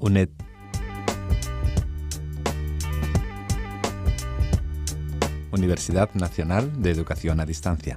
UNED. Universidad Nacional de Educación a Distancia.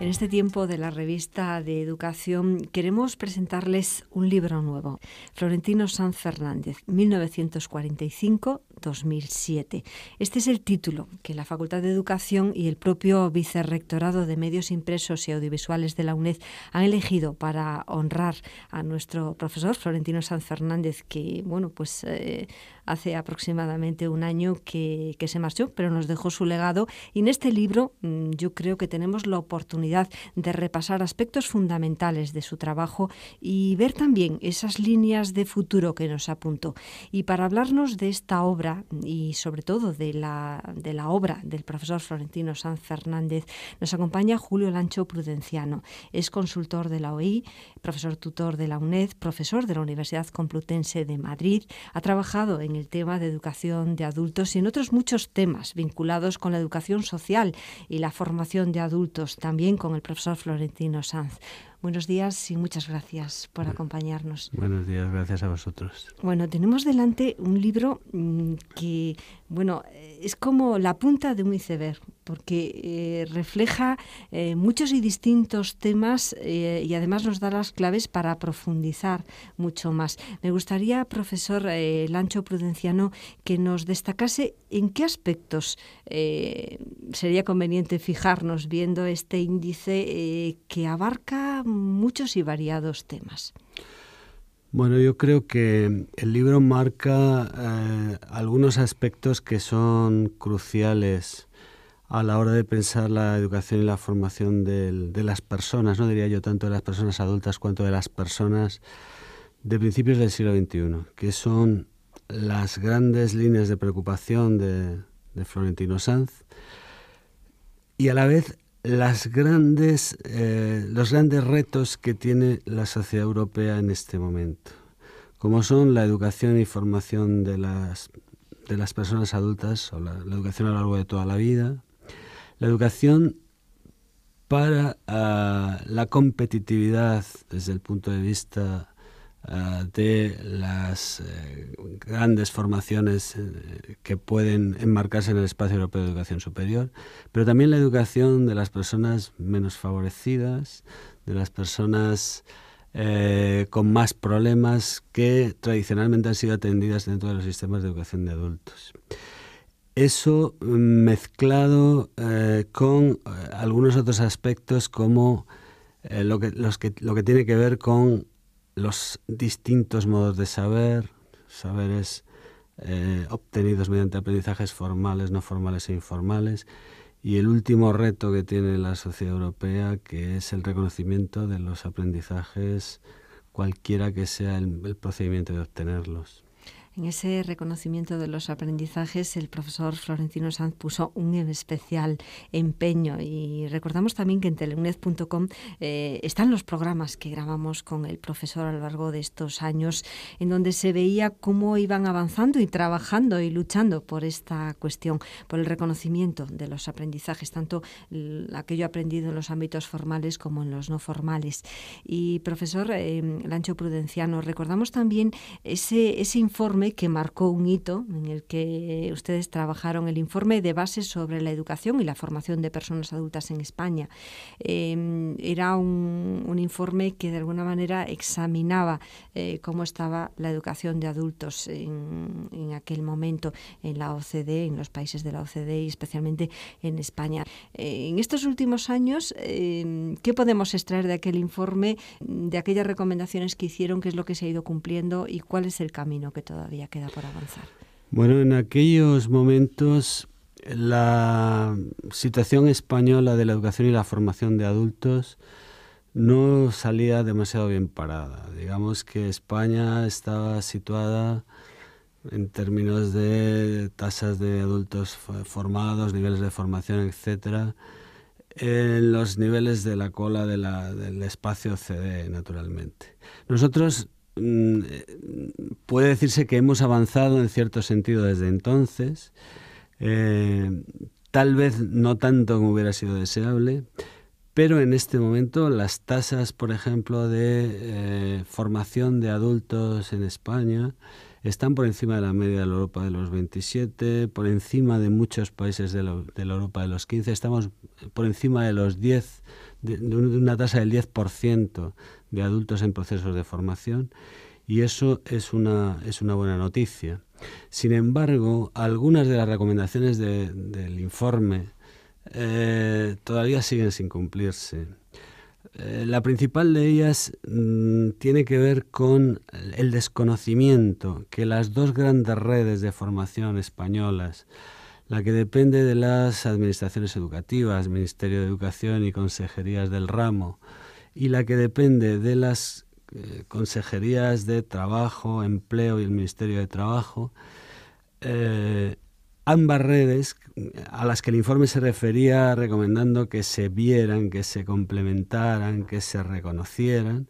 En este tiempo de la revista de educación queremos presentarles un libro nuevo. Florentino San Fernández, 1945 2007. Este es el título que la Facultad de Educación y el propio Vicerrectorado de Medios Impresos y Audiovisuales de la UNED han elegido para honrar a nuestro profesor Florentino san Fernández, que bueno, pues eh, hace aproximadamente un año que, que, se marchó, pero nos dejó su legado. Y en este libro mm, yo creo que tenemos la oportunidad de repasar aspectos fundamentales de su trabajo y ver también esas líneas de futuro que nos apuntó. Y para hablarnos de esta obra, y sobre todo de la, de la obra del profesor Florentino Sanz Fernández, nos acompaña Julio Lancho Prudenciano. Es consultor de la OI, profesor tutor de la UNED, profesor de la Universidad Complutense de Madrid. Ha trabajado en el tema de educación de adultos y en otros muchos temas vinculados con la educación social y la formación de adultos, también con el profesor Florentino Sanz. Buenos días y muchas gracias por acompañarnos. Buenos días, gracias a vosotros. Bueno, tenemos delante un libro mm, que, bueno, es como la punta de un iceberg, porque eh, refleja eh, muchos y distintos temas eh, y además nos da las claves para profundizar mucho más. Me gustaría, profesor Lancho Prudenciano, que nos destacase en qué aspectos sería conveniente fijarnos viendo este índice que abarca muchos y variados temas. Bueno, yo creo que el libro marca algunos aspectos que son cruciales a la hora de pensar la educación y la formación de las personas, no diría yo tanto de las personas adultas cuanto de las personas de principios del siglo XXI, que son las grandes líneas de preocupación de, Florentino Sanz y a la vez las grandes, eh, los grandes retos que tiene la sociedad europea en este momento, como son la educación y formación de las, de las personas adultas, o la educación a lo largo de toda la vida, la educación para ah, la competitividad desde el punto de vista ah, de las eh, grandes formaciones eh, que pueden enmarcarse en el espacio europeo de educación superior, pero también la educación de las personas menos favorecidas, de las personas eh, con más problemas que tradicionalmente han sido atendidas dentro de los sistemas de educación de adultos. Eso mm, mezclado eh, con eh, algunos otros aspectos como eh, lo, que, tiene que ver con los distintos modos de saber, saberes obtenidos mediante aprendizajes formales, no formales e informales, y el último reto que tiene la sociedad europea, que es el reconocimiento de los aprendizajes, cualquiera que sea el procedimiento de obtenerlos. En ese reconocimiento de los aprendizajes, el profesor Florentino Sanz puso un especial empeño y recordamos también que en teleuned.com eh, están los programas que grabamos con el profesor a lo largo de estos años, en donde se veía cómo iban avanzando y trabajando y luchando por esta cuestión, por el reconocimiento de los aprendizajes, tanto aquello aprendido en los ámbitos formales como en los no formales. Y profesor eh, Lancho Prudenciano, recordamos también ese informe que marcó un hito en el que ustedes trabajaron el informe de base sobre la educación y la formación de personas adultas en España. Em, era un, informe que de alguna manera examinaba eh, cómo estaba la educación de adultos en, aquel momento en la OCDE, en los países de la OCDE y especialmente en España. Eh, en estos últimos años, em, ¿qué podemos extraer de aquel informe, de aquellas recomendaciones que hicieron, qué es lo que se ha ido cumpliendo y cuál es el camino que todavía queda por avanzar? Bueno, en aquellos momentos la situación española de la educación y la formación de adultos no salía demasiado bien parada. Digamos que España estaba situada en términos de tasas de adultos formados, niveles de formación, etcétera, en los niveles de la cola del espacio CD, naturalmente. Nosotros Mm, puede decirse que hemos avanzado en cierto sentido desde entonces, eh, tal vez no tanto como hubiera sido deseable, pero en este momento las tasas, por ejemplo, de eh, formación de adultos en España están por encima de la media de la Europa de los 27, por encima de muchos países de, de la Europa de los 15, estamos por encima de los 10 de, una tasa del 10% de adultos en procesos de formación y eso es una, es una buena noticia. Sin embargo, algunas de las recomendaciones del informe eh, todavía siguen sin cumplirse. Eh, la principal de ellas mm, tiene que ver con el desconocimiento que las dos grandes redes de formación españolas, la que depende de las administraciones educativas, Ministerio de Educación y consejerías del ramo, y la que depende de las eh, consejerías de Trabajo, Empleo y el Ministerio de Trabajo, eh, ambas redes a las que el informe se refería recomendando que se vieran, que se complementaran, que se reconocieran,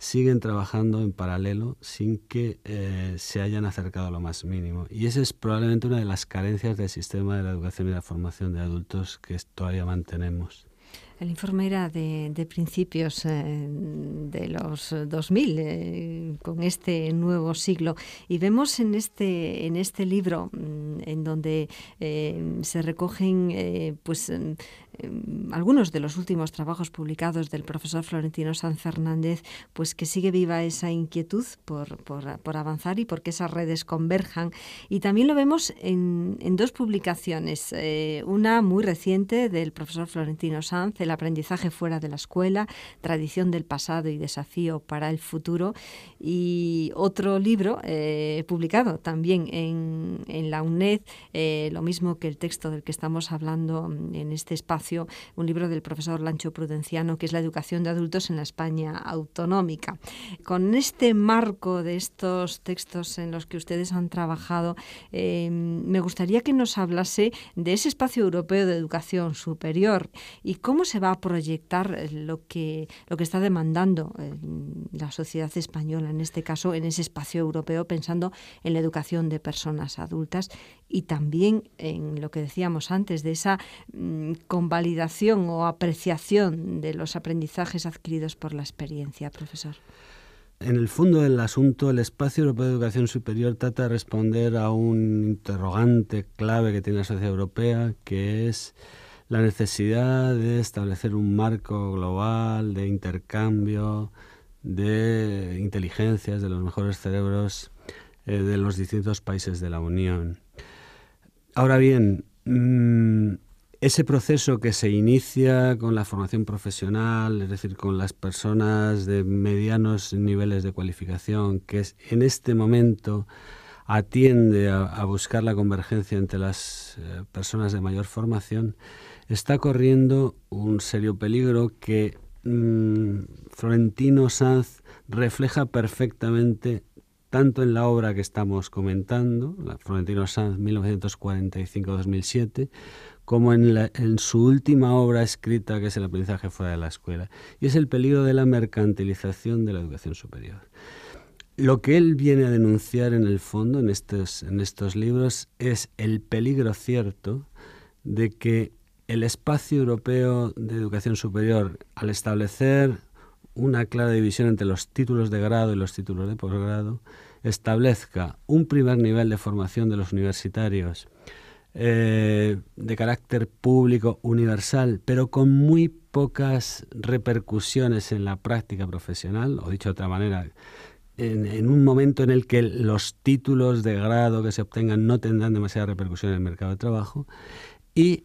siguen trabajando en paralelo sin que eh, se hayan acercado a lo más mínimo. Y esa es probablemente una de las carencias del sistema de la educación y la formación de adultos que todavía mantenemos. El informe era de, principios eh, de los 2000, eh, con este nuevo siglo. Y vemos en este, en este libro, mm, en donde se recogen pues, mm, Em, algunos de los últimos trabajos publicados del profesor Florentino Sanz Fernández, pues que sigue viva esa inquietud por, por, por avanzar y porque esas redes converjan. Y también lo vemos en, en dos publicaciones, eh, una muy reciente del profesor Florentino Sanz, El aprendizaje fuera de la escuela, tradición del pasado y desafío para el futuro, y otro libro eh, publicado también en, en la UNED, eh, lo mismo que el texto del que estamos hablando en este espacio un libro del profesor Lancho Prudenciano, que es La educación de adultos en la España autonómica. Con este marco de estos textos en los que ustedes han trabajado, em, me gustaría que nos hablase de ese espacio europeo de educación superior y cómo se va a proyectar eh, lo que, lo que está demandando eh, la sociedad española, en este caso, en ese espacio europeo, pensando en la educación de personas adultas y también en lo que decíamos antes de esa convalidación mm, validación o apreciación de los aprendizajes adquiridos por la experiencia, profesor? En el fondo del asunto, el espacio europeo de educación superior trata de responder a un interrogante clave que tiene la sociedad europea, que es la necesidad de establecer un marco global de intercambio de inteligencias de los mejores cerebros eh, de los distintos países de la Unión. Ahora bien, mm, ese proceso que se inicia con la formación profesional, es decir, con las personas de medianos niveles de cualificación, que en este momento atiende a, buscar la convergencia entre las eh, personas de mayor formación, está corriendo un serio peligro que mm, Florentino Sanz refleja perfectamente tanto en la obra que estamos comentando, la Florentino Sanz 1945-2007, como en, su última obra escrita, que es El aprendizaje fuera de la escuela, y es el peligro de la mercantilización de la educación superior. Lo que él viene a denunciar en el fondo, en estos, en estos libros, es el peligro cierto de que el espacio europeo de educación superior, al establecer una clara división entre los títulos de grado y los títulos de posgrado, establezca un primer nivel de formación de los universitarios eh, de carácter público universal, pero con muy pocas repercusiones en la práctica profesional, o dicho de otra manera, en, en, un momento en el que los títulos de grado que se obtengan no tendrán demasiada repercusión en el mercado de trabajo, y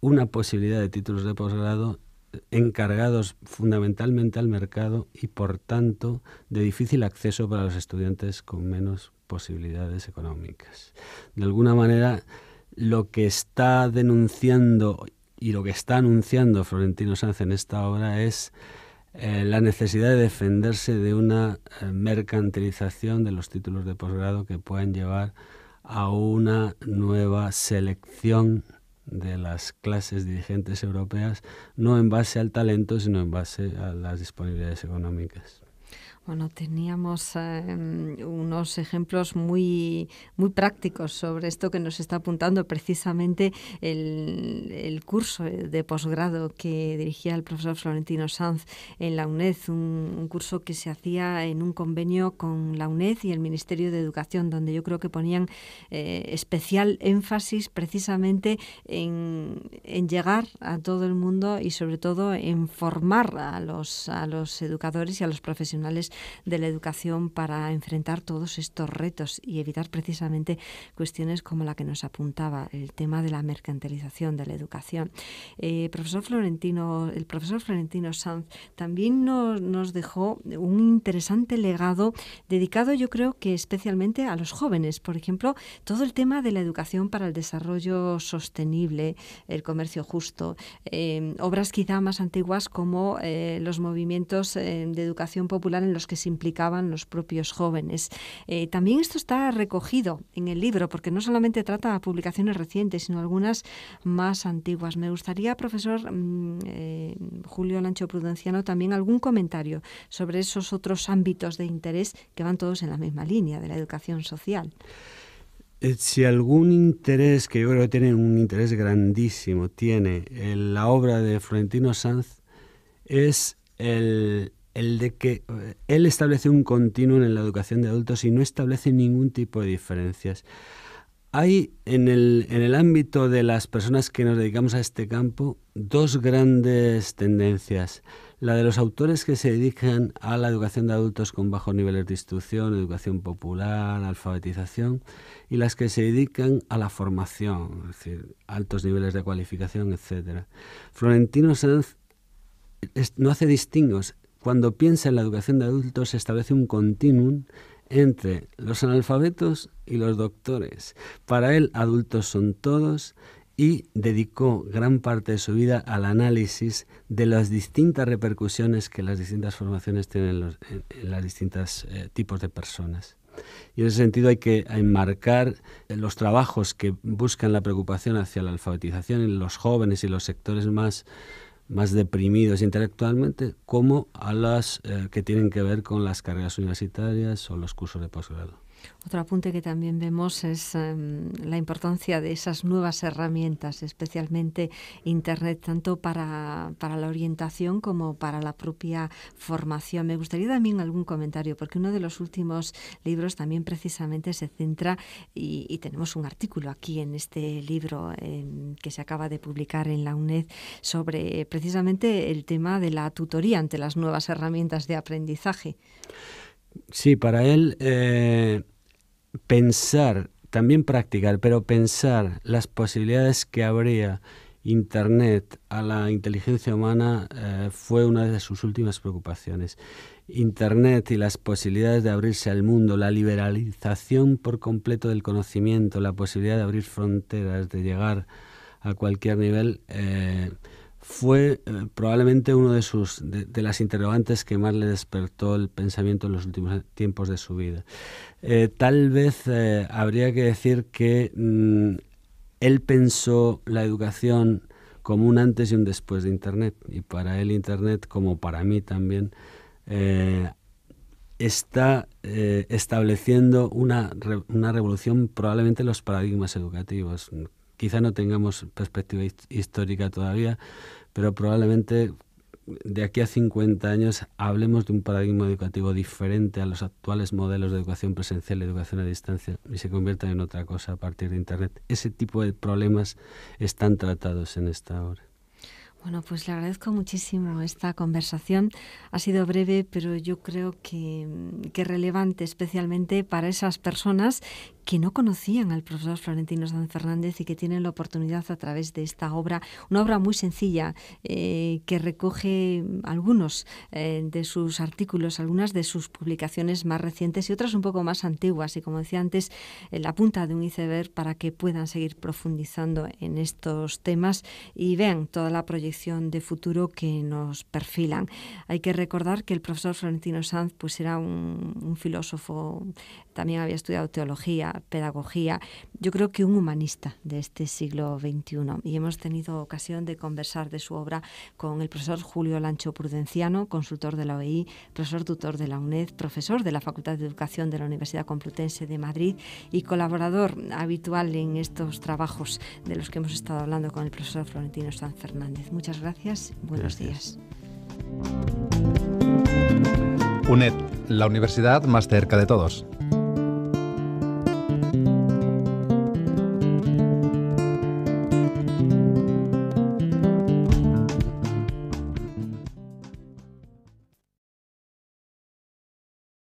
una posibilidad de títulos de posgrado encargados fundamentalmente al mercado y por tanto de difícil acceso para los estudiantes con menos posibilidades económicas. De alguna manera, lo que está denunciando y lo que está anunciando Florentino Sanz en esta obra es eh, la necesidad de defenderse de una eh, mercantilización de los títulos de posgrado que pueden llevar a una nueva selección de las clases dirigentes europeas, no en base al talento, sino en base a las disponibilidades económicas. Bueno, teníamos eh, unos ejemplos muy, muy prácticos sobre esto que nos está apuntando precisamente el, curso de posgrado que dirigía el profesor Florentino Sanz en la UNED, un, curso que se hacía en un convenio con la UNED y el Ministerio de Educación, donde yo creo que ponían eh, especial énfasis precisamente en, en, llegar a todo el mundo y sobre todo en formar a los, a los educadores y a los profesionales de la educación para enfrentar todos estos retos y evitar precisamente cuestiones como la que nos apuntaba, el tema de la mercantilización de la educación. Eh, profesor Florentino, el profesor Florentino Sanz también nos, dejó un interesante legado dedicado yo creo que especialmente a los jóvenes, por ejemplo, todo el tema de la educación para el desarrollo sostenible, el comercio justo, eh, obras quizá más antiguas como eh, los movimientos de educación popular en los que se implicaban los propios jóvenes. Eh, también esto está recogido en el libro, porque no solamente trata publicaciones recientes, sino algunas más antiguas. Me gustaría, profesor mm, eh, Julio Lancho Prudenciano, también algún comentario sobre esos otros ámbitos de interés que van todos en la misma línea de la educación social eh, si algún interés, que yo creo que tiene un interés grandísimo, tiene en la obra de Florentino Sanz, es el el de que eh, él establece un continuo en la educación de adultos y no establece ningún tipo de diferencias. Hay en el, ámbito de las personas que nos dedicamos a este campo dos grandes tendencias. La de los autores que se dedican a la educación de adultos con bajos niveles de instrucción, educación popular, alfabetización, y las que se dedican a la formación, es decir, altos niveles de cualificación, etc. Florentino Sanz no hace distingos cuando piensa en la educación de adultos, se establece un continuum entre los analfabetos y los doctores. Para él, adultos son todos y dedicó gran parte de su vida al análisis de las distintas repercusiones que las distintas formaciones tienen en, los, distintos eh, tipos de personas. Y en ese sentido hay que enmarcar eh, los trabajos que buscan la preocupación hacia la alfabetización en los jóvenes y los sectores más más deprimidos intelectualmente como a las eh, que tienen que ver con las carreras universitarias o los cursos de posgrado. Otro apunte que también vemos es em, la importancia de esas nuevas herramientas, especialmente Internet, tanto para, la orientación como para la propia formación. Me gustaría también algún comentario, porque uno de los últimos libros también precisamente se centra, y, tenemos un artículo aquí en este libro em, que se acaba de publicar en la UNED, sobre precisamente el tema de la tutoría ante las nuevas herramientas de aprendizaje. Sí, para él... Eh, pensar, también practicar, pero pensar las posibilidades que habría Internet a la inteligencia humana eh, fue una de sus últimas preocupaciones. Internet y las posibilidades de abrirse al mundo, la liberalización por completo del conocimiento, la posibilidad de abrir fronteras, de llegar a cualquier nivel, eh, fue eh, probablemente uno de, sus, de, las interrogantes que más le despertó el pensamiento en los últimos tiempos de su vida. Eh, tal vez eh, habría que decir que mm, él pensó la educación como un antes y un después de Internet, y para él Internet, como para mí también, está estableciendo una, una revolución probablemente en los paradigmas educativos quizá no tengamos perspectiva histórica todavía, pero probablemente de aquí a 50 años hablemos de un paradigma educativo diferente a los actuales modelos de educación presencial y educación a distancia y se convierta en otra cosa a partir de Internet. Ese tipo de problemas están tratados en esta hora. Bueno, pues le agradezco muchísimo esta conversación. Ha sido breve, pero yo creo que, que relevante, especialmente para esas personas que no conocían al profesor Florentino San Fernández y que tienen la oportunidad a través de esta obra, una obra muy sencilla eh, que recoge algunos eh, de sus artículos, algunas de sus publicaciones más recientes y otras un poco más antiguas y como decía antes, eh, la punta de un iceberg para que puedan seguir profundizando en estos temas y vean toda la proyección de futuro que nos perfilan. Hay que recordar que el profesor Florentino Sanz pues era un filósofo, también había estudiado teología, pedagogía, yo creo que un humanista de este siglo XXI. Y hemos tenido ocasión de conversar de su obra con el profesor Julio Lancho Prudenciano, consultor de la OEI, profesor tutor de la UNED, profesor de la Facultad de Educación de la Universidad Complutense de Madrid y colaborador habitual en estos trabajos de los que hemos estado hablando con el profesor Florentino San Fernández. Muchas gracias. Buenos días. UNED, la universidad más cerca de todos.